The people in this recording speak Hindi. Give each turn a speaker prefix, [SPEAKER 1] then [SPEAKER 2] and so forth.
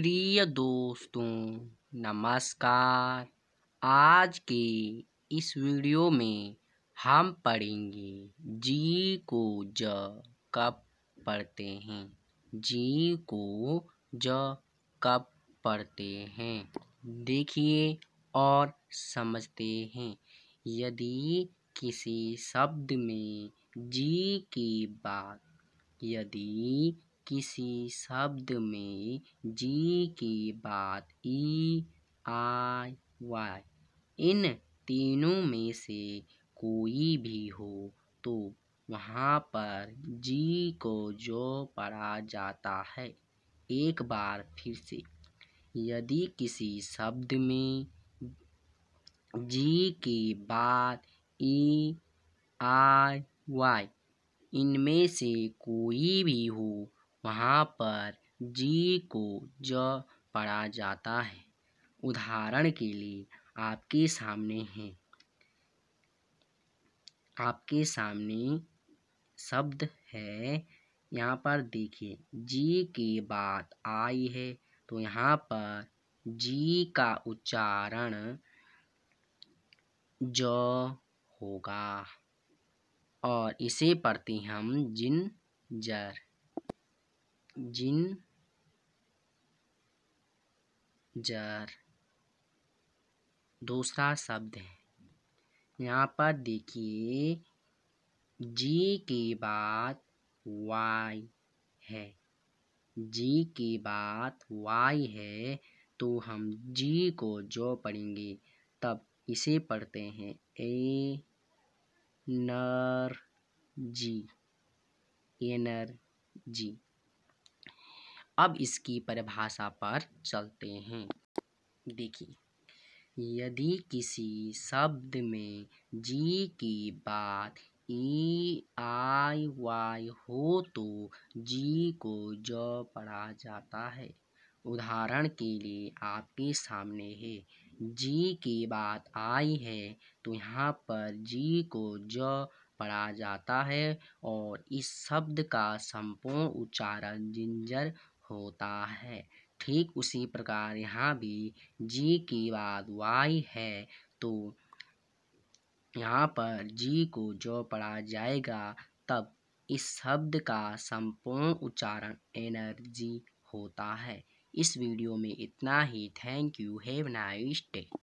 [SPEAKER 1] प्रिय दोस्तों नमस्कार आज के इस वीडियो में हम पढ़ेंगे जी को ज कब पढ़ते हैं जी को ज कब पढ़ते हैं देखिए और समझते हैं यदि किसी शब्द में जी की बात यदि किसी शब्द में जी के बाद ई आई वाई इन तीनों में से कोई भी हो तो वहाँ पर जी को जो पढ़ा जाता है एक बार फिर से यदि किसी शब्द में जी के बाद ई आई वाई इनमें से कोई भी हो वहाँ पर जी को ज पढ़ा जाता है उदाहरण के लिए आपके सामने है आपके सामने शब्द है यहाँ पर देखिए जी के बाद आई है तो यहाँ पर जी का उच्चारण ज होगा और इसे पढ़ते हम जिन जर जिन जार दूसरा शब्द है यहाँ पर देखिए जी के बाद वाई है जी के बाद वाई है तो हम जी को जो पढ़ेंगे तब इसे पढ़ते हैं ए नर जी जी अब इसकी परिभाषा पर चलते हैं देखिए यदि किसी शब्द में जी की बात ई आई वाई हो तो जी को ज पढ़ा जाता है उदाहरण के लिए आपके सामने है जी की बात आई है तो यहाँ पर जी को ज पढ़ा जाता है और इस शब्द का संपूर्ण उच्चारण जिंजर होता है ठीक उसी प्रकार यहाँ भी जी की बाद वाई है तो यहाँ पर जी को जो पढ़ा जाएगा तब इस शब्द का संपूर्ण उच्चारण एनर्जी होता है इस वीडियो में इतना ही thank you have nice day